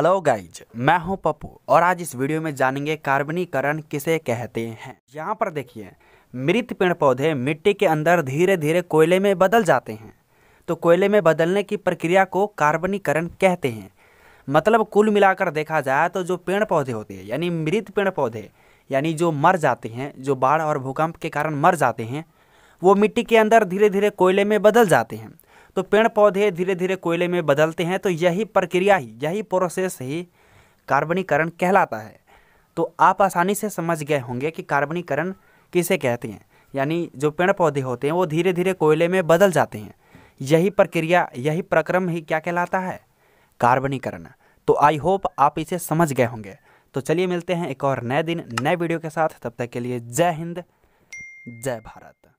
hello guys मैं हूं पप्पू और आज इस वीडियो में जानेंगे कार्बनीकरण किसे कहते हैं यहाँ पर देखिए मृत पेड़ पौधे मिट्टी के अंदर धीरे धीरे कोयले में बदल जाते हैं तो कोयले में बदलने की प्रक्रिया को कार्बनीकरण कहते हैं मतलब कुल मिलाकर देखा जाए तो जो पेड़ पौधे होते हैं यानी मृत पेड़ पौधे यानी जो मर जाते हैं जो बाढ़ और भूकंप के कारण मर जाते हैं वो मिट्टी के अंदर धीरे धीरे कोयले में बदल जाते हैं तो पेड़ पौधे धीरे धीरे कोयले में बदलते हैं तो यही प्रक्रिया ही यही प्रोसेस ही कार्बनीकरण कहलाता है तो आप आसानी से समझ गए होंगे कि कार्बनीकरण किसे कहते हैं यानी जो पेड़ पौधे होते हैं वो धीरे धीरे कोयले में बदल जाते हैं यही प्रक्रिया यही प्रक्रम ही क्या कहलाता है कार्बनीकरण तो आई होप आप इसे समझ गए होंगे तो चलिए मिलते हैं एक और नए दिन नए वीडियो के साथ तब तक के लिए जय हिंद जय भारत